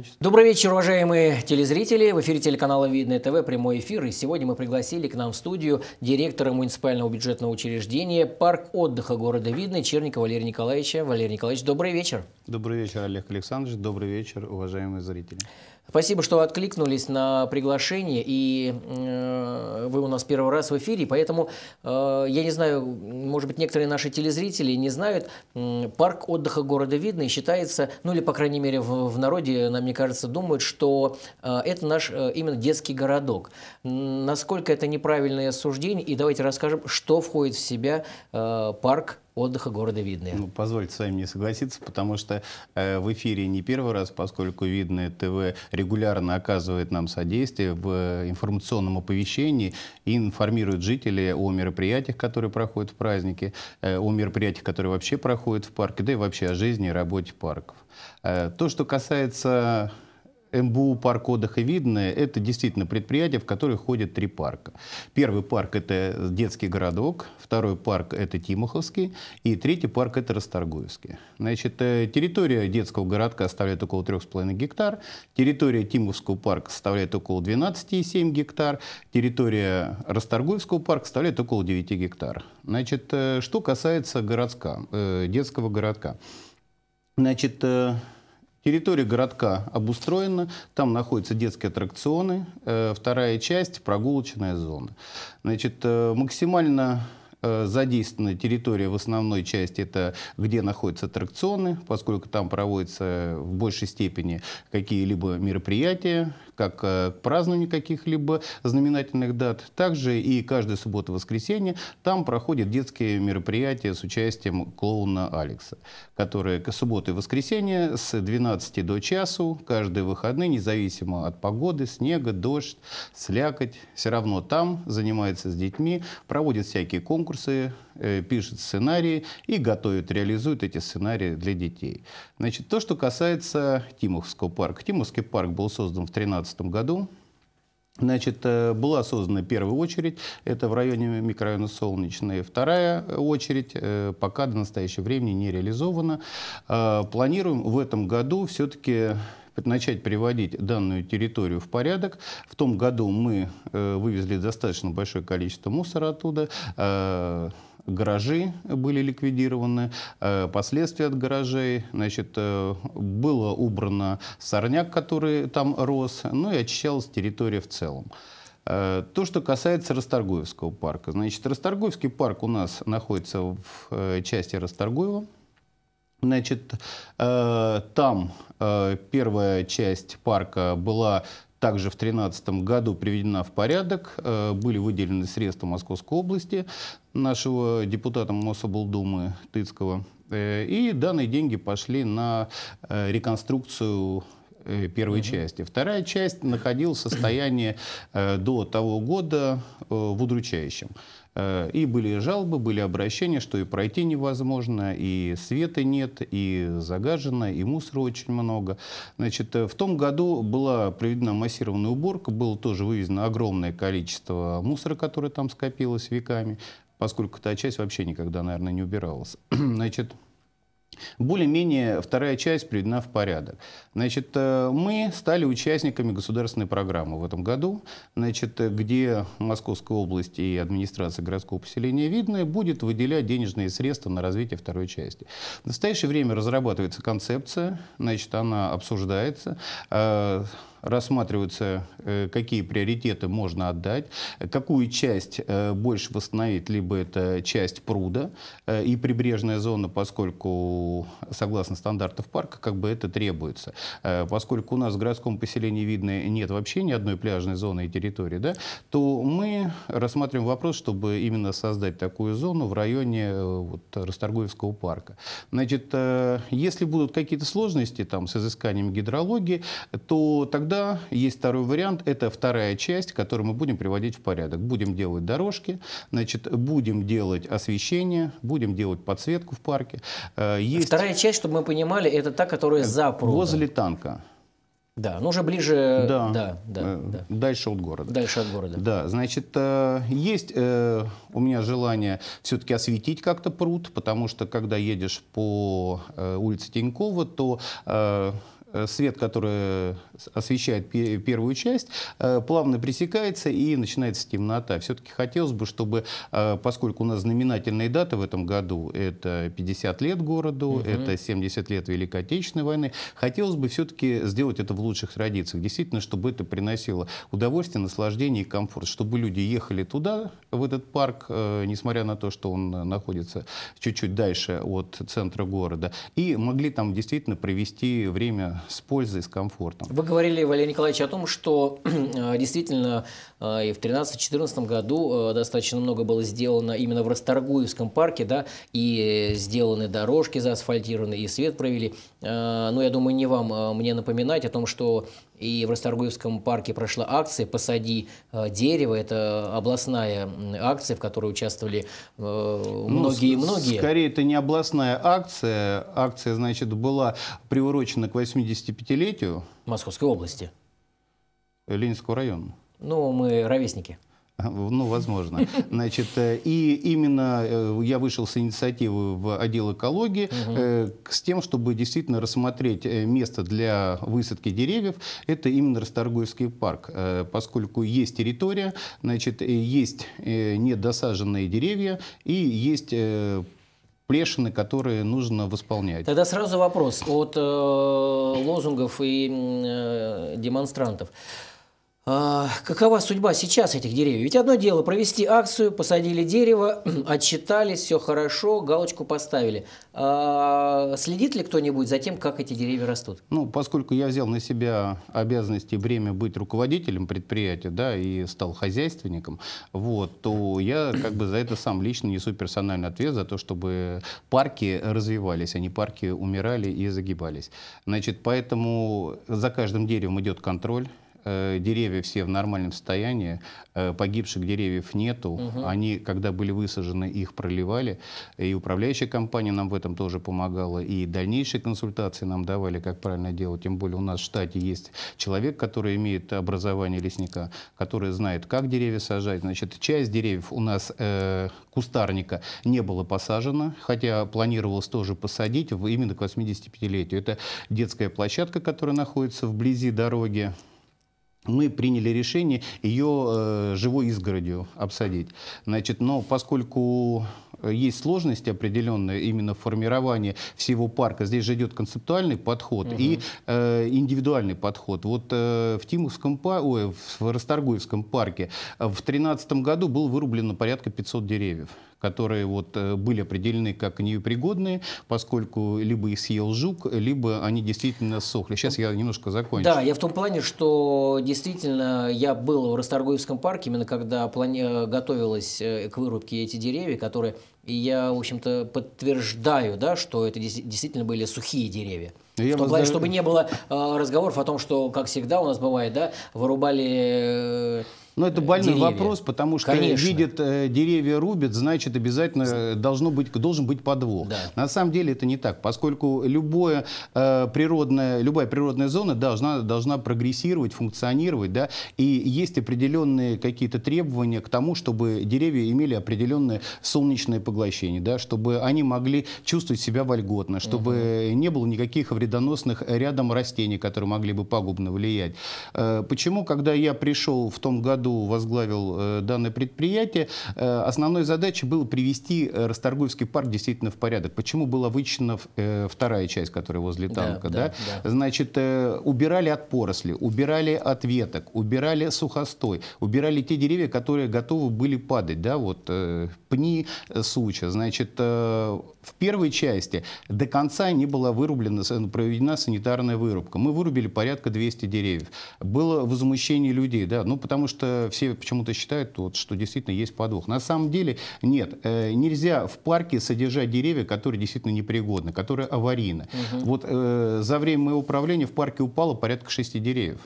добровольчества. Добрый вечер, уважаемые телезрители. В эфире телеканала «Видное ТВ» прямой эфир. И сегодня мы пригласили к нам в студию директора муниципального бюджетного учреждения «Парк отдыха города Видный Черника Валерия Николаевича. Валерий Николаевич, добрый вечер. Добрый вечер, Олег Александрович. Добрый вечер, уважаемые зрители. Спасибо, что откликнулись на приглашение, и э, вы у нас первый раз в эфире, поэтому э, я не знаю, может быть, некоторые наши телезрители не знают, э, парк отдыха города Видный считается, ну или, по крайней мере, в, в народе, нам, мне кажется, думают, что э, это наш э, именно детский городок. Насколько это неправильное суждение, и давайте расскажем, что входит в себя э, парк отдыха города Видное. Ну, позвольте с вами не согласиться, потому что э, в эфире не первый раз, поскольку Видное ТВ регулярно оказывает нам содействие в э, информационном оповещении и информирует жителей о мероприятиях, которые проходят в празднике, э, о мероприятиях, которые вообще проходят в парке, да и вообще о жизни и работе парков. Э, то, что касается МБУ «Парк отдыха Видное» — это действительно предприятие, в которое ходят три парка. Первый парк — это детский городок, второй парк — это Тимоховский, и третий парк — это Расторгуевский. Значит, э, территория детского городка составляет около 3,5 гектар, территория Тимовского парка составляет около 12,7 гектар, территория Расторгуевского парка составляет около 9 гектар. Значит, э, что касается городка, э, детского городка. Значит, Территория городка обустроена, там находятся детские аттракционы, э, вторая часть – прогулочная зона. Значит, э, максимально Э, задействована территория в основной части, это где находятся аттракционы, поскольку там проводятся в большей степени какие-либо мероприятия, как к э, празднованию каких-либо знаменательных дат. Также и каждую субботу-воскресенье там проходят детские мероприятия с участием клоуна Алекса, которые к субботу и воскресенье с 12 до часу, каждые выходные, независимо от погоды, снега, дождь, слякоть, все равно там занимается с детьми, проводит всякие конкурсы, конкурсы, э, пишет сценарии и готовит, реализует эти сценарии для детей. Значит, то, что касается Тимовского парка. Тимовский парк был создан в 2013 году. Значит, э, была создана первая очередь, это в районе микрорайона Солнечная. Вторая э, очередь пока до настоящего времени не реализована. Планируем в этом году все-таки начать приводить данную территорию в порядок. В том году мы э, вывезли достаточно большое количество мусора оттуда э, гаражи были ликвидированы, э, последствия от гаражей, значит, было убрано сорняк, который там рос, ну и очищалась территория в целом. То, что касается Расторгуевского парка. Значит, Расторгуевский парк у нас находится в части Расторгуева. Значит, э, там э, первая часть парка была также в 2013 году приведена в порядок, э, были выделены средства Московской области нашего депутата Мособлдумы Тыцкого. И данные деньги пошли на реконструкцию первой mm-hmm. части. Вторая часть находилась в состоянии до того года в удручающем. Э, и были жалобы, были обращения, что и пройти невозможно, и света нет, и загажено, и мусора очень много. Значит, э, в том году была проведена массированная уборка, было тоже вывезено огромное количество мусора, которое там скопилось веками, поскольку та часть вообще никогда, наверное, не убиралась. Значит, более-менее вторая часть приведена в порядок. Значит, э, мы стали участниками государственной программы в этом году, значит, э, где Московская область и администрация городского поселения Видное будет выделять денежные средства на развитие второй части. В настоящее время разрабатывается концепция, значит, она обсуждается. Э, рассматриваются, э, какие приоритеты можно отдать, какую часть э, больше восстановить, либо это часть пруда э, и прибрежная зона, поскольку, согласно стандартов парка, как бы это требуется. Поскольку у нас в городском поселении видно нет вообще ни одной пляжной зоны и территории, да, то мы рассматриваем вопрос, чтобы именно создать такую зону в районе вот, Расторгуевского парка. Значит, если будут какие-то сложности там, с изысканием гидрологии, то тогда да, есть второй вариант, это вторая часть, которую мы будем приводить в порядок. Будем делать дорожки, значит, будем делать освещение, будем делать подсветку в парке. Э, есть... Вторая часть, чтобы мы понимали, это та, которая э, за прудом. Возле танка. Да, ну уже ближе, да, да, да, э, да. дальше от города. Дальше от города. Да, значит, есть у меня желание все-таки осветить как-то пруд, потому что когда едешь по улице Тинькова, то Э, свет, который освещает первую часть, э, плавно пресекается и начинается темнота. Все-таки хотелось бы, чтобы, э, поскольку у нас знаменательные даты в этом году, это 50 лет городу, угу. это 70 лет Великой Отечественной войны, хотелось бы все-таки сделать это в лучших традициях. Действительно, чтобы это приносило удовольствие, наслаждение и комфорт, чтобы люди ехали туда, в этот парк, несмотря на то, что он находится чуть-чуть дальше от центра города, и могли там действительно провести время с пользой, с комфортом. Вы говорили, Валерий Николаевич, о том, что э, действительно э, и в 2013-2014 году э, достаточно много было сделано именно в Расторгуевском парке, да, и сделаны дорожки заасфальтированы, и свет провели. Но ну, я думаю, не вам мне напоминать о том, что и в Расторгуевском парке прошла акция «Посади э, дерево». Это областная акция, в которой участвовали многие-многие. Э, ну, скорее, это не областная акция. Акция, значит, была приурочена к 85-летию. Московской области. Ленинского района. Ну, мы ровесники. Ну, возможно. Значит, э, и именно э, я вышел с инициативы в отдел экологии угу. с тем, чтобы действительно рассмотреть место для высадки деревьев. Это именно Расторгуевский парк, поскольку есть территория, значит, есть недосаженные деревья и есть плешины, которые нужно восполнять. Тогда сразу вопрос от э, лозунгов и э, демонстрантов. А какова судьба сейчас этих деревьев? Ведь одно дело провести акцию, посадили дерево, отчитались, все хорошо, галочку поставили. А следит ли кто-нибудь за тем, как эти деревья растут? Ну, поскольку я взял на себя обязанности и время быть руководителем предприятия, да, и стал хозяйственником, вот, то я как бы за это сам лично несу персональный ответ за то, чтобы парки развивались, а не парки умирали и загибались. Значит, поэтому за каждым деревом идет контроль, Э, деревья все в нормальном состоянии, э, погибших деревьев нету. Угу. Они, когда были высажены, их проливали. И управляющая компания нам в этом тоже помогала, и дальнейшие консультации нам давали, как правильно делать. Тем более у нас в штате есть человек, который имеет образование лесника, который знает, как деревья сажать. Значит, часть деревьев у нас э, кустарника не было посажено, хотя планировалось тоже посадить именно к 85-летию. Это детская площадка, которая находится вблизи дороги мы приняли решение ее э, живой изгородью обсадить. Значит, но поскольку э, есть сложности определенные именно в всего парка, здесь же идет концептуальный подход угу. и э, индивидуальный подход. Вот э, в Тимовском парке, в Расторгуевском парке в 2013 году было вырублено порядка 500 деревьев которые вот э, были определены как непригодные, поскольку либо их съел жук, либо они действительно сохли. Сейчас я немножко закончу. Да, я в том плане, что действительно я был в Расторгуевском парке, именно когда плане... Э, готовилась э, к вырубке эти деревья, которые и я, в общем-то, подтверждаю, да, что это действительно были сухие деревья. в том плане, чтобы не было э, разговоров о том, что, как всегда у нас бывает, да, вырубали но это больной деревья. вопрос, потому что Конечно. видят э, деревья рубят, значит обязательно должно быть, должен быть подвох. Да. На самом деле это не так, поскольку любое, э, природное, любая природная зона должна, должна прогрессировать, функционировать, да, и есть определенные какие-то требования к тому, чтобы деревья имели определенное солнечное поглощение, да, чтобы они могли чувствовать себя вольготно, чтобы угу. не было никаких вредоносных рядом растений, которые могли бы пагубно влиять. Э, почему, когда я пришел в том году году возглавил э, данное предприятие, э, основной задачей было привести э, Расторгуевский парк действительно в порядок. Почему была вычтена вторая часть, которая возле танка? Да, да? Да, да. Значит, убирали от поросли, убирали от веток, убирали сухостой, убирали те деревья, которые готовы были падать, да, вот пни, суча. Значит, в первой части до конца не была вырублена, проведена санитарная вырубка. Мы вырубили порядка 200 деревьев. Было возмущение людей, да, ну потому что Э, все почему-то считают, вот, что действительно есть подвох. На самом деле нет. Э, нельзя в парке содержать деревья, которые действительно непригодны, которые аварийны. Угу. Вот э, за время моего управления в парке упало порядка шести деревьев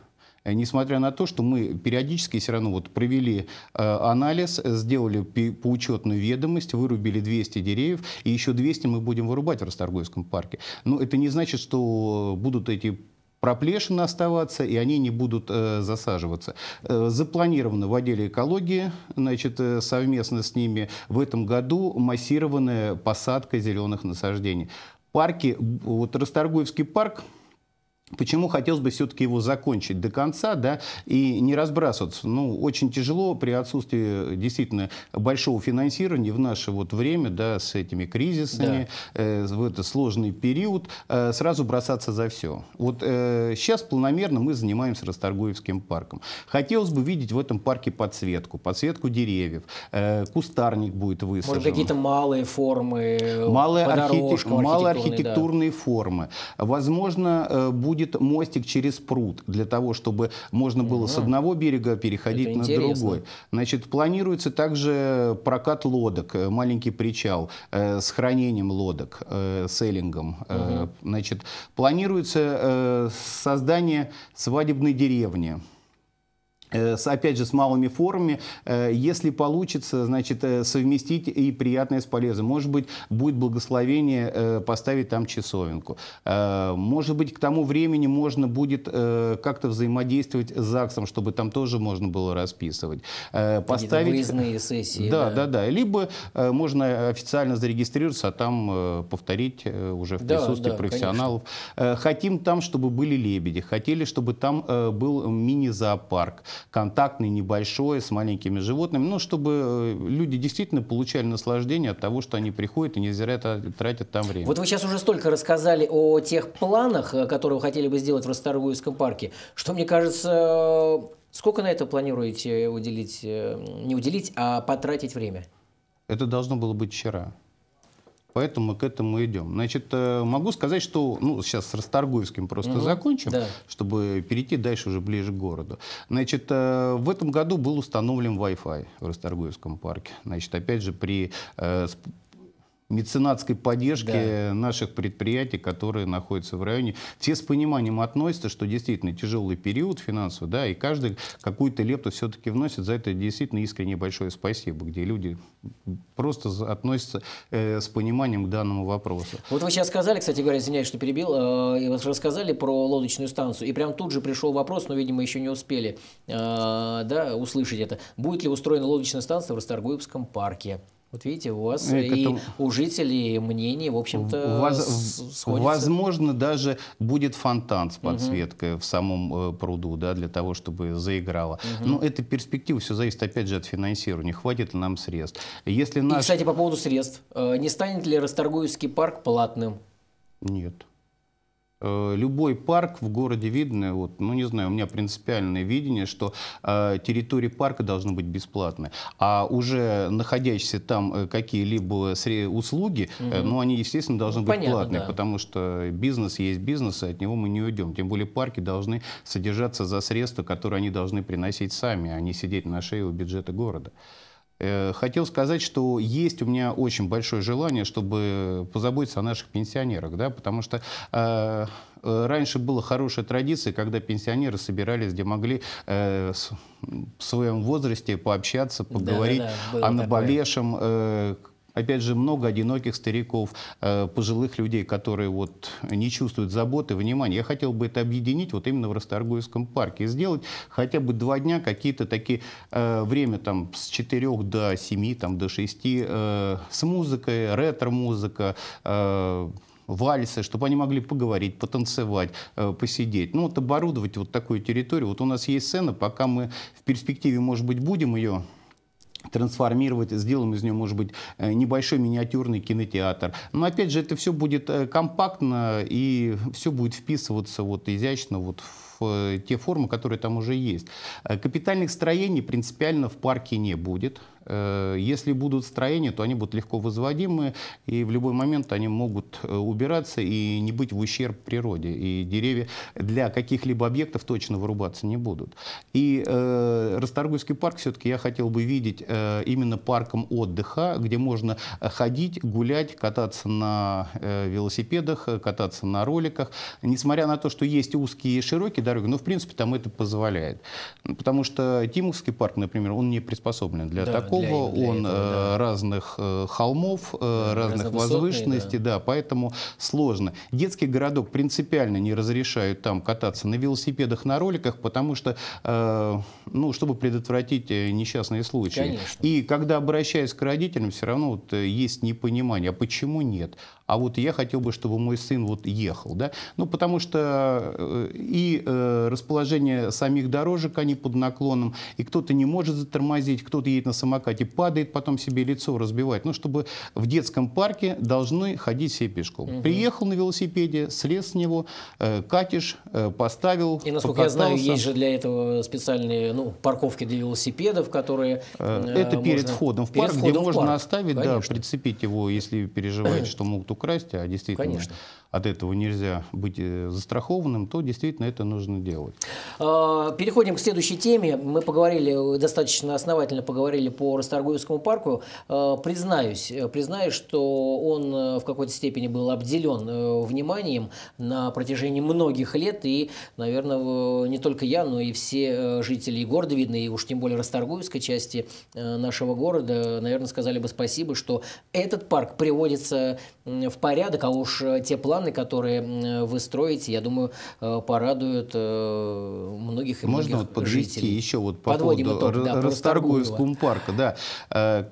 э, несмотря на то, что мы периодически все равно вот провели э, анализ, сделали поучетную ведомость, вырубили 200 деревьев, и еще 200 мы будем вырубать в Расторгуевском парке. Но это не значит, что будут эти проплешины оставаться, и они не будут э, засаживаться. Э, запланировано в отделе экологии, значит, э, совместно с ними в этом году массированная посадка зеленых насаждений. Парки, вот Расторгуевский парк, Почему хотелось бы все-таки его закончить до конца, да, и не разбрасываться? Ну, очень тяжело при отсутствии э, действительно большого финансирования в наше вот время, да, с этими кризисами, да. э, в этот сложный период, э, сразу бросаться за все. Вот э, сейчас планомерно мы занимаемся Расторгуевским парком. Хотелось бы видеть в этом парке подсветку, подсветку деревьев, э, кустарник будет высажен. Может, какие-то малые формы, малые, архитек... малые архитектурные да. формы. Возможно, э, будет будет мостик через пруд, для того, чтобы можно было угу. с одного берега переходить Это на интересно. другой. Значит, планируется также прокат лодок, э, маленький причал э, с хранением лодок, э, селлингом. Угу. Э, значит, планируется э, создание свадебной деревни. Э, с, опять же, с малыми формами, э, если получится, значит, э, совместить и приятное с полезным. Может быть, будет благословение поставить там часовенку. Может быть, к тому времени можно будет как-то взаимодействовать с ЗАГСом, чтобы там тоже можно было расписывать. Поставить... выездные сессии. Да, да, да, да. Либо можно официально зарегистрироваться, а там повторить уже в да, присутствии да, профессионалов. Конечно. Хотим там, чтобы были лебеди. Хотели, чтобы там был мини-зоопарк контактный, небольшой, с маленькими животными, ну, чтобы э, люди действительно получали наслаждение от того, что они приходят и не зря тратят там время. Вот вы сейчас уже столько рассказали о тех планах, э, которые вы хотели бы сделать в Ростаргуевском парке, что, мне кажется, э, сколько на это планируете уделить, не уделить, а потратить время? Это должно было быть вчера. Поэтому к этому идем. Значит, э, могу сказать, что, ну, сейчас с Расторгуевским просто угу. закончим, да. чтобы перейти дальше уже ближе к городу. Значит, э, в этом году был установлен Wi-Fi в Расторгуевском парке. Значит, опять же, при э, меценатской поддержки да. наших предприятий, которые находятся в районе. Все с пониманием относятся, что действительно тяжелый период финансовый, да, и каждый какую-то лепту все-таки вносит. За это действительно искренне большое спасибо, где люди просто относятся э, с пониманием к данному вопросу. Вот вы сейчас сказали, кстати говоря, извиняюсь, что перебил, э, и рассказали про лодочную станцию, и прям тут же пришел вопрос, но, видимо, еще не успели э, да, услышать это. Будет ли устроена лодочная станция в Расторгуевском парке? Вот видите, у вас ну и, и этому... у жителей мнение, в общем-то, воз... Возможно, даже будет фонтан с подсветкой угу. в самом э, пруду, да, для того, чтобы заиграло. Угу. Но это перспектива все зависит, опять же, от финансирования. Хватит ли нам средств? Если наш... И, кстати, по поводу средств. Э, не станет ли Расторгуевский парк платным? Нет. Э, любой парк в городе видно, вот, ну не знаю, у меня принципиальное видение, что э, территории парка должны быть бесплатны, а уже находящиеся там э, какие-либо услуги, угу. э, ну они, естественно, должны ну, быть понятно, платные, да. потому что бизнес есть бизнес, и от него мы не уйдем. Тем более парки должны содержаться за средства, которые они должны приносить сами, а не сидеть на шее у бюджета города. Э, хотел сказать, что есть у меня очень большое желание, чтобы позаботиться о наших пенсионерах, да, потому что э, э раньше была хорошая традиция, когда пенсионеры собирались, где могли э, с, в своем возрасте пообщаться, поговорить да, да, да, о наболевшем, э, опять же, много одиноких стариков, э, пожилых людей, которые вот не чувствуют заботы, внимания. Я хотел бы это объединить вот именно в Расторгуевском парке сделать хотя бы два дня какие-то такие э, время там с 4 до 7, там до 6 э, с музыкой, ретро-музыка, вальсы, чтобы они могли поговорить, потанцевать, посидеть. Ну вот оборудовать вот такую территорию. Вот у нас есть сцена, пока мы в перспективе, может быть, будем ее трансформировать, сделаем из него, может быть, э, небольшой миниатюрный кинотеатр. Но опять же, это все будет э, компактно и все будет вписываться вот изящно вот в э, те формы, которые там уже есть. Капитальных строений принципиально в парке не будет. Э, если будут строения, то они будут легко возводимы, и в любой момент они могут э, убираться и не быть в ущерб природе. И деревья для каких-либо объектов точно вырубаться не будут. И э, Расторгуйский парк все-таки я хотел бы видеть э, именно парком отдыха, где можно ходить, гулять, кататься на э, велосипедах, кататься на роликах. Несмотря на то, что есть узкие и широкие дороги, но в принципе там это позволяет. Потому что Тимовский парк, например, он не приспособлен для да, такого Салтыкова, для, для он этого, э, да. разных э, холмов, э, да, разных возвышенностей, да. да, поэтому сложно. Детский городок принципиально не разрешают там кататься на велосипедах, на роликах, потому что, ну, чтобы предотвратить несчастные случаи. Конечно. И когда обращаюсь к родителям, все равно вот есть непонимание, а почему нет? а вот я хотел бы, чтобы мой сын вот ехал, да, ну, потому что э, и э, расположение самих дорожек, они под наклоном, и кто-то не может затормозить, кто-то едет на самокате, падает, потом себе лицо разбивает, ну, чтобы в детском парке должны ходить все пешком. Угу. Приехал на велосипеде, слез с него, э, катишь, поставил, И, насколько покатался. я знаю, есть же для этого специальные, ну, парковки для велосипедов, которые... Это можно... перед входом в перед парк, входом где в можно парк, оставить, конечно. да, прицепить его, если переживает, что могут украсть, а действительно Конечно. от этого нельзя быть э, застрахованным, то действительно это нужно делать. А, переходим к следующей теме. Мы поговорили, достаточно основательно поговорили по Расторгуевскому парку. А, признаюсь, э, признаюсь, что он э, в какой-то степени был обделен вниманием на протяжении многих лет. И, наверное, не только я, но и все жители города, видно, и уж тем более Расторгуевской части нашего города, наверное, сказали бы спасибо, что этот парк приводится в порядок, а уж э, те планы, которые э, вы строите, я думаю, э, порадуют многих и Можно многих вот подвести жителей. еще вот по Подводим поводу итог, да, Расторгуевскому парка, да.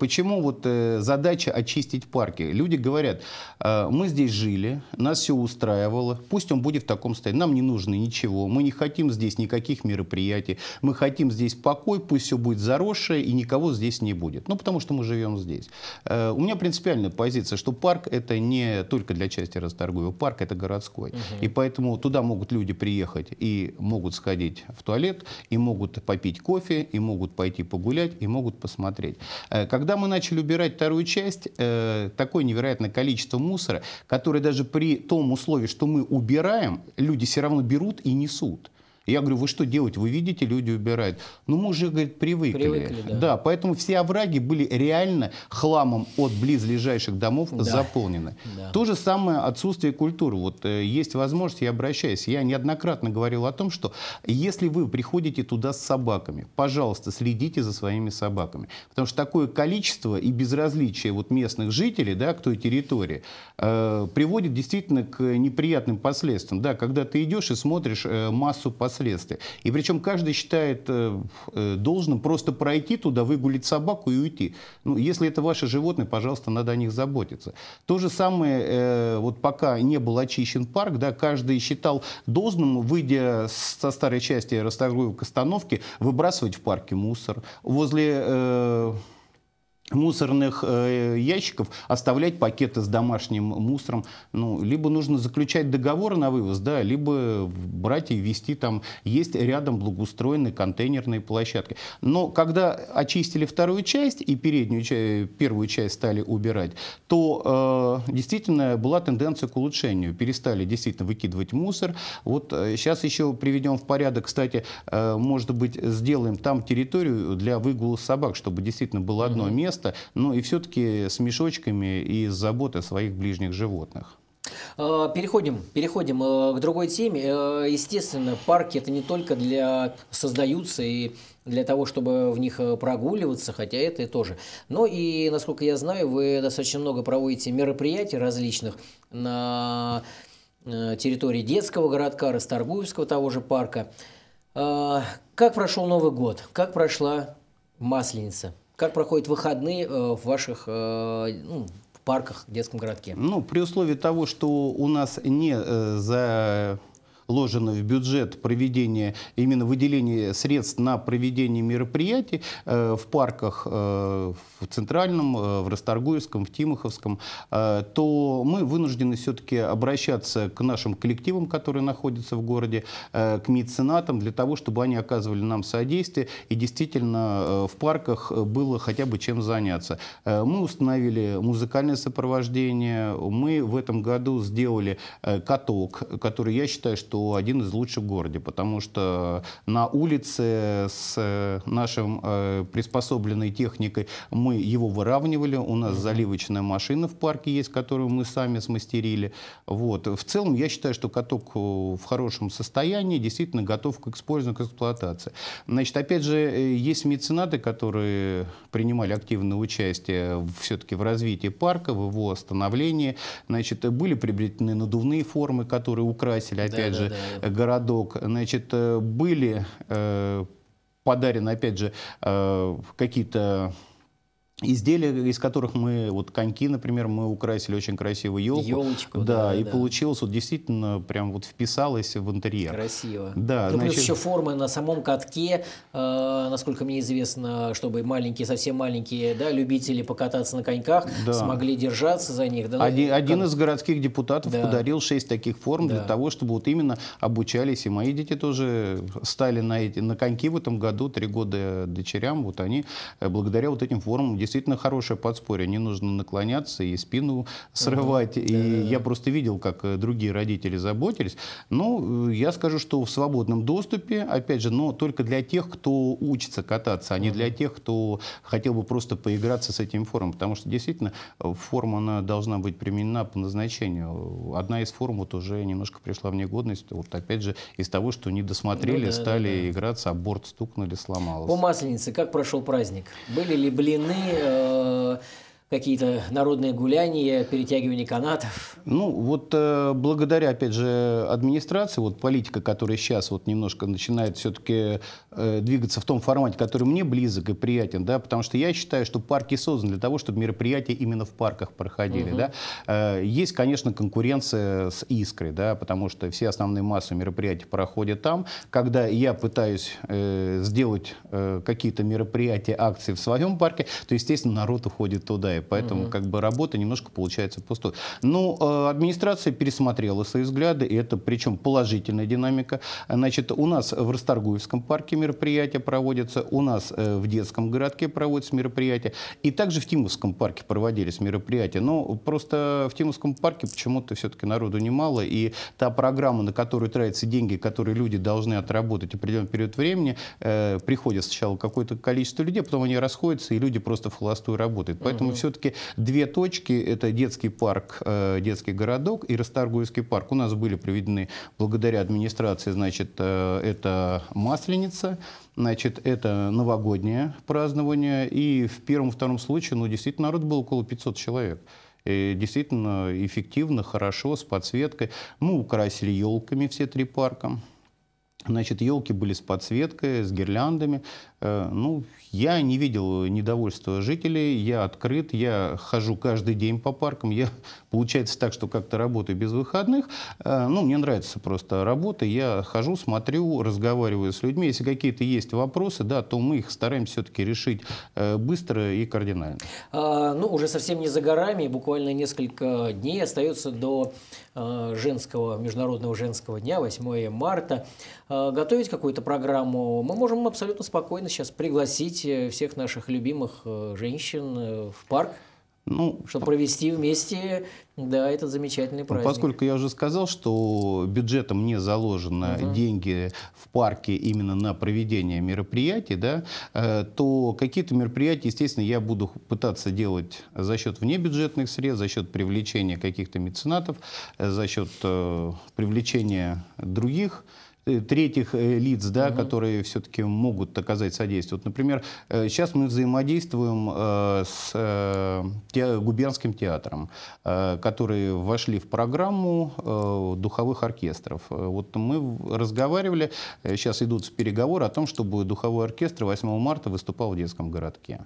Почему вот задача очистить парки? Люди говорят, мы здесь жили, нас все устраивало, пусть он будет в таком состоянии, нам не нужно ничего, мы не хотим здесь никаких мероприятий, мы хотим здесь покой, пусть все будет заросшее и никого здесь не будет. Ну, потому что мы живем здесь. У меня принципиальная позиция, что парк это не только для части Расторгуева парк, это городской. Угу. И поэтому туда могут люди приехать и могут сходить в туалет, и могут попить кофе, и могут пойти погулять, и могут посмотреть. Э, когда мы начали убирать вторую часть, э, такое невероятное количество мусора, которое даже при том условии, что мы убираем, люди все равно берут и несут. Я говорю, вы что делаете? Вы видите, люди убирают. Ну, мы уже, говорит, привыкли. привыкли да. да, поэтому все овраги были реально хламом от близлежащих домов да. заполнены. Да. То же самое отсутствие культуры. Вот э, есть возможность, я обращаюсь. Я неоднократно говорил о том, что если вы приходите туда с собаками, пожалуйста, следите за своими собаками. Потому что такое количество и безразличие вот местных жителей, да, к той территории, э, приводит действительно к неприятным последствиям. Да, когда ты идешь и смотришь э, массу последствий, последствия. И причем каждый считает э, э, должным просто пройти туда, выгулить собаку и уйти. Ну, если это ваше животное пожалуйста, надо о них заботиться. То же самое, э, вот пока не был очищен парк, да, каждый считал должным, выйдя со старой части Ростовой к остановке, выбрасывать в парке мусор. Возле мусорных э, ящиков оставлять пакеты с домашним мусором. Ну, либо нужно заключать договор на вывоз, да, либо брать и вести там. Есть рядом благоустроенные контейнерные площадки. Но когда очистили вторую часть и переднюю, часть первую часть стали убирать, то э, действительно была тенденция к улучшению. Перестали действительно выкидывать мусор. Вот э, сейчас еще приведем в порядок, кстати, э, может быть, сделаем там территорию для выгула собак, чтобы действительно было одно место, место, но и все-таки с мешочками и с заботой о своих ближних животных. Э, переходим, переходим э, к другой теме. Э, естественно, парки это не только для создаются и для того, чтобы в них прогуливаться, хотя это и тоже. Но и, насколько я знаю, вы достаточно много проводите мероприятий различных на территории детского городка, Расторгуевского того же парка. Как прошел Новый год? Как прошла Масленица? Как проходят выходные э, в ваших э, ну, парках в детском городке? Ну, при условии того, что у нас не э, за вложено в бюджет проведение, именно выделение средств на проведение мероприятий э, в парках э, в Центральном, э, в Расторгуевском, в Тимоховском, то мы вынуждены все-таки обращаться к нашим коллективам, которые находятся в городе, к медицинатам, для того, чтобы они оказывали нам содействие и действительно в парках было хотя бы чем заняться. Мы установили музыкальное сопровождение, мы в этом году сделали каток, который я считаю, что что один из лучших в городе, потому что на улице с э, нашим э, приспособленной техникой мы его выравнивали, у нас заливочная машина в парке есть, которую мы сами смастерили. Вот. В целом я считаю, что каток э, в хорошем состоянии, действительно готов к использованию, к эксплуатации. Значит, опять же, э, есть меценаты, которые принимали активное участие все-таки в развитии парка, в его остановлении. Значит, были приобретены надувные формы, которые украсили, опять да, же, да, да. городок. Значит, э, были э, подарены, опять же, э, какие-то Изделия, из которых мы, вот коньки, например, мы украсили очень красивую елку. Елочку, да. да и да. получилось, вот действительно, прям вот вписалось в интерьер. Красиво. Да, ну, значит... плюс еще формы на самом катке, э, насколько мне известно, чтобы маленькие, совсем маленькие, да, любители покататься на коньках, да. смогли держаться за них. Да, один, как... один из городских депутатов да. подарил шесть таких форм да. для того, чтобы вот именно обучались, и мои дети тоже стали на, эти, на коньки в этом году, три года дочерям, вот они э, благодаря вот этим формам действительно действительно хорошее подспорье. Не нужно наклоняться и спину срывать. Угу. И да. я просто видел, как э, другие родители заботились. Ну, я скажу, что в свободном доступе, опять же, но только для тех, кто учится кататься, а не для тех, кто хотел бы просто поиграться с этим формом, Потому что действительно э, форма она должна быть применена по назначению. Одна из форм вот уже немножко пришла в негодность. Вот опять же из того, что не досмотрели, ну, да, стали да, да. играться, а борт стукнули, сломалось. По масленице как прошел праздник? Были ли блины, 呃。какие-то народные гуляния, перетягивание канатов? Ну, вот э, благодаря, опять же, администрации, вот политика, которая сейчас вот немножко начинает все-таки э, двигаться в том формате, который мне близок и приятен, да, потому что я считаю, что парки созданы для того, чтобы мероприятия именно в парках проходили, угу. да. Э, есть, конечно, конкуренция с «Искрой», да, потому что все основные массы мероприятий проходят там. Когда я пытаюсь э, сделать э, какие-то мероприятия, акции в своем парке, то, естественно, народ уходит туда и поэтому угу. как бы работа немножко получается пустой. Но ну, э, администрация пересмотрела свои взгляды, и это причем положительная динамика. Значит, у нас в Расторгуевском парке мероприятия проводятся, у нас э, в детском городке проводятся мероприятия, и также в Тимовском парке проводились мероприятия. Но просто в Тимовском парке почему-то все-таки народу немало, и та программа, на которую тратятся деньги, которые люди должны отработать определенный период времени, э, приходит сначала какое-то количество людей, а потом они расходятся, и люди просто в холостую работают. Поэтому угу. все все-таки две точки, это детский парк, э, детский городок и Расторгуевский парк, у нас были приведены благодаря администрации, значит, э, это Масленица, Значит, это новогоднее празднование, и в первом-втором случае, ну, действительно, народ был около 500 человек. И действительно эффективно, хорошо, с подсветкой. Мы украсили елками все три парка. Значит, елки были с подсветкой, с гирляндами. Э, ну, я не видел э, недовольства жителей, я открыт, я хожу каждый день по паркам, я, получается так, что как-то работаю без выходных, э, ну, мне нравится просто работа, я хожу, смотрю, разговариваю с людьми, если какие-то есть вопросы, да, то мы их стараемся все-таки решить быстро и кардинально. А, ну, уже совсем не за горами, буквально несколько дней остается до женского, Международного женского дня, 8 марта. Готовить какую-то программу мы можем абсолютно спокойно сейчас пригласить э, всех наших любимых э, женщин э, в парк. Ну, чтобы провести вместе, да, этот замечательный ну, праздник. Поскольку я уже сказал, что бюджетом не заложены угу. деньги в парке именно на проведение мероприятий, да, то какие-то мероприятия, естественно, я буду пытаться делать за счет внебюджетных средств, за счет привлечения каких-то меценатов, за счет привлечения других Э, третьих э, лиц, да, угу. которые все-таки могут оказать содействие. Вот, например, э, сейчас мы взаимодействуем с губернским театром, которые вошли в программу духовых оркестров. Вот мы разговаривали, сейчас идут переговоры о том, чтобы духовой оркестр 8 марта выступал в детском городке.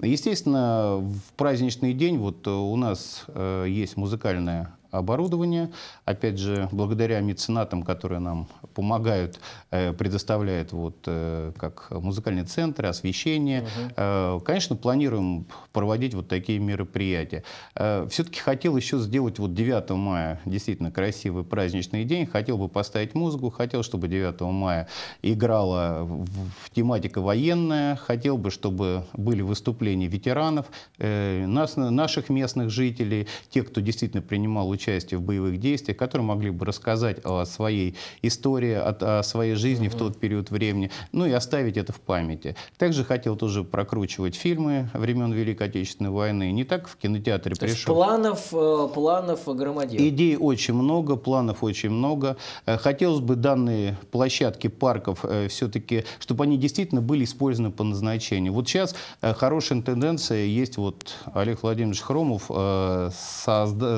Естественно, в праздничный день вот у нас э, есть музыкальная оборудование. Опять же, благодаря меценатам, которые нам помогают, э, предоставляют вот э, как музыкальные центры, освещение. Угу. Конечно, планируем проводить вот такие мероприятия. Все-таки хотел еще сделать вот 9 мая действительно красивый праздничный день. Хотел бы поставить музыку, хотел, чтобы 9 мая играла в тематика военная, хотел бы, чтобы были выступления ветеранов, нас, наших местных жителей, тех, кто действительно принимал участие участие в боевых действиях, которые могли бы рассказать о своей истории, о, о своей жизни mm-hmm. в тот период времени, ну и оставить это в памяти. Также хотел тоже прокручивать фильмы времен Великой Отечественной войны. Не так в кинотеатре То пришел. планов, э, планов громадил. Идей очень много, планов очень много. Э, хотелось бы данные площадки парков э, все-таки, чтобы они действительно были использованы по назначению. Вот сейчас хорошая тенденция есть, вот Олег Владимирович Хромов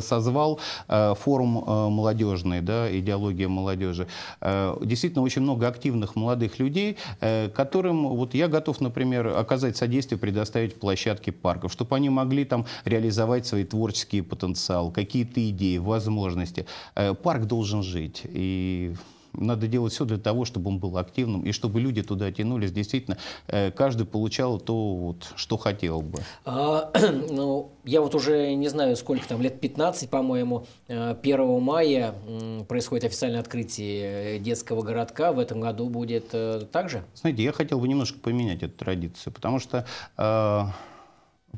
созвал Э, форум э, молодежный, да, идеология молодежи. Э, действительно, очень много активных молодых людей, которым вот я готов, например, оказать содействие, предоставить площадки парков, чтобы они могли там реализовать свои творческие потенциал, какие-то идеи, возможности. Парк должен жить. И надо делать все для того, чтобы он был активным, и чтобы люди туда тянулись. Действительно, э, каждый получал то, вот, что хотел бы. А, ну, я вот уже не знаю, сколько там, лет 15, по-моему, 1 э, мая происходит официальное открытие э, детского городка. В этом году будет так же? Знаете, я хотел бы немножко поменять эту традицию, потому что... Э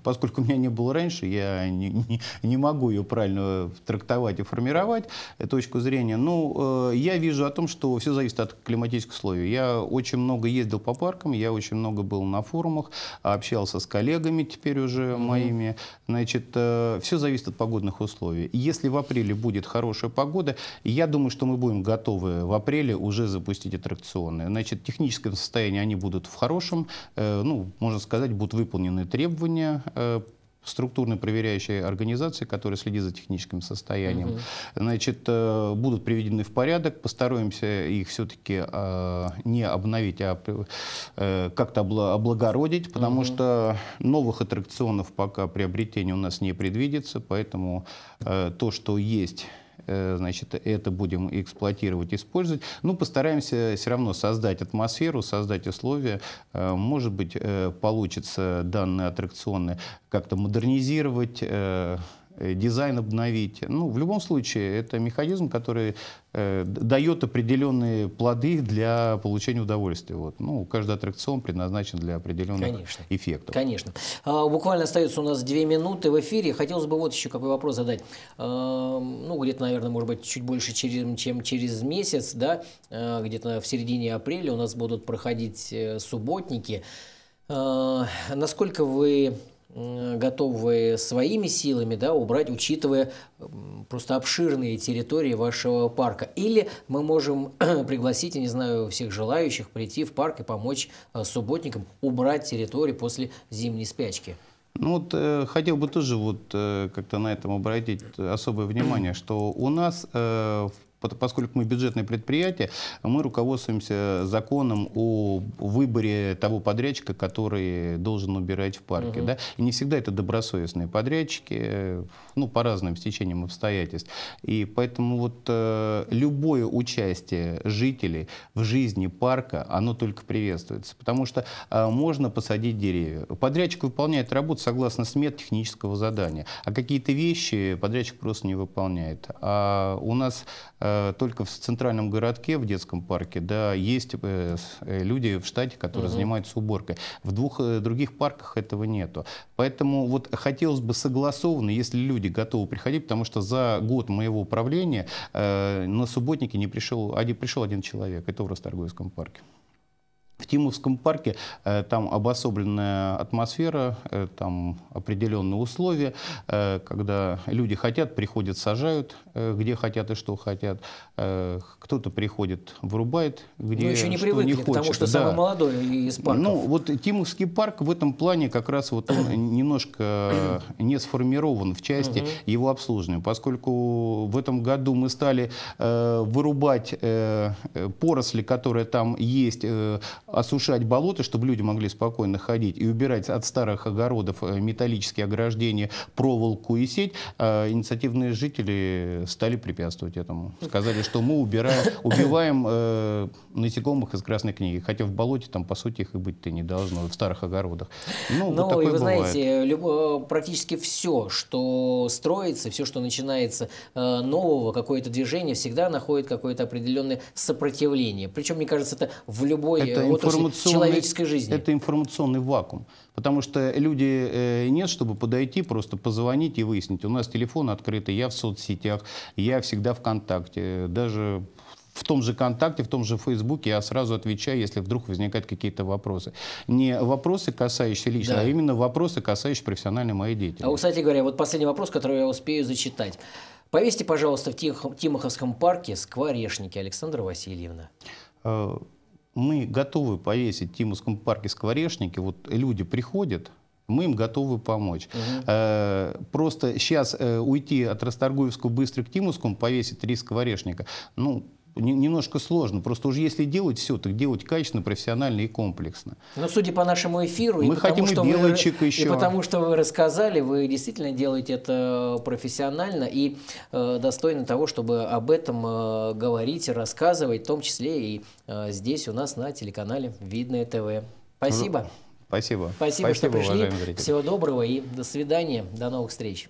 поскольку у меня не было раньше, я не, не, не могу ее правильно трактовать и формировать, эту точку зрения. Ну, э, я вижу о том, что все зависит от климатических условий. Я очень много ездил по паркам, я очень много был на форумах, общался с коллегами теперь уже mm-hmm. моими. Значит, э, все зависит от погодных условий. Если в апреле будет хорошая погода, я думаю, что мы будем готовы в апреле уже запустить аттракционы. Значит, в техническом состоянии они будут в хорошем, э, ну, можно сказать, будут выполнены требования, Э, структурно проверяющей организации, которая следит за техническим состоянием, угу. значит, э, будут приведены в порядок. Постараемся их все-таки э, не обновить, а как-то облагородить, потому угу. что новых аттракционов пока приобретения у нас не предвидится, поэтому то, что есть Э, значит, это будем эксплуатировать, использовать. Ну, постараемся все равно создать атмосферу, создать условия. Э, может быть, э, получится данные аттракционы как-то модернизировать, Э, дизайн обновить. Ну, в любом случае, это механизм, который э, дает определенные плоды для получения удовольствия. Вот. Ну, каждый аттракцион предназначен для определенных Конечно. эффектов. Конечно. А, буквально остается у нас две минуты в эфире. Хотелось бы вот еще какой вопрос задать. А, ну, где-то, наверное, может быть, чуть больше, через, чем через месяц, да, а, где-то в середине апреля у нас будут проходить э, субботники. А, насколько вы готовы своими силами да, убрать, учитывая просто обширные территории вашего парка. Или мы можем пригласить, я не знаю, всех желающих прийти в парк и помочь э, субботникам убрать территории после зимней спячки. Ну вот э, хотел бы тоже вот э, как-то на этом обратить особое внимание, что у нас э, в поскольку мы бюджетное предприятие, мы руководствуемся законом о выборе того подрядчика, который должен убирать в парке. Угу. Да? И не всегда это добросовестные подрядчики. Э, ну, по разным стечениям обстоятельств. И поэтому вот э, любое участие жителей в жизни парка, оно только приветствуется, потому что э, можно посадить деревья. Подрядчик выполняет работу согласно смет технического задания, а какие-то вещи подрядчик просто не выполняет. А у нас э, только в центральном городке, в детском парке, да, есть э, э люди в штате, которые угу. занимаются уборкой. В двух э, других парках этого нету. Поэтому вот хотелось бы согласованно, если люди готовы приходить, потому что за год моего управления э, на субботники не пришел, а не пришел один человек, это в Росторгуевском парке. В Тимовском парке э, там обособленная атмосфера, э, там определенные условия, э, когда люди хотят, приходят, сажают, где хотят и что хотят. Кто-то приходит, вырубает, где Но ну, еще не что привыкли, не хочет. потому что да. самый молодой из парков. Ну, вот Тимовский парк в этом плане как раз вот он немножко не сформирован в части его обслуживания, поскольку в этом году мы стали вырубать поросли, которые там есть, осушать болота, чтобы люди могли спокойно ходить, и убирать от старых огородов э, металлические ограждения, проволоку и сеть, а инициативные жители стали препятствовать этому. Сказали, что мы убираем, убиваем э, насекомых из Красной книги, хотя в болоте там, по сути, их и быть-то не должно, в старых огородах. Ну, Но, вот ну, и вы бывает. знаете, люб... практически все, что строится, все, что начинается э, нового, какое-то движение, всегда находит какое-то определенное сопротивление. Причем, мне кажется, это в любой... Это вот информационный, человеческой жизни. Это информационный вакуум. Потому что люди э, нет, чтобы подойти, просто позвонить и выяснить. У нас телефон открытый, я в соцсетях, я всегда ВКонтакте, даже в том же контакте, в том же Фейсбуке я сразу отвечаю, если вдруг возникают какие-то вопросы. Не вопросы, касающиеся лично, а да. а именно вопросы, касающиеся профессиональной моей деятельности. А, кстати говоря, вот последний вопрос, который я успею зачитать. Повесьте, пожалуйста, в Тимоховском парке скворечники, Александра Васильевна. Э, мы готовы повесить в Тимовском парке скворечники, вот люди приходят, мы им готовы помочь. Угу. Э, просто сейчас э, уйти от Расторгуевского быстро к Тимовскому, повесить три скворечника, ну, немножко сложно. Просто уже если делать все, так делать качественно, профессионально и комплексно. Но судя по нашему эфиру, мы и хотим потому, что и белочек вы, еще. И потому что вы рассказали, вы действительно делаете это профессионально и э, достойно того, чтобы об этом э, говорить, рассказывать, в том числе и э, здесь у нас на телеканале Видное ТВ. Спасибо. Спасибо. Спасибо, Спасибо что пришли. Всего доброго и до свидания. До новых встреч.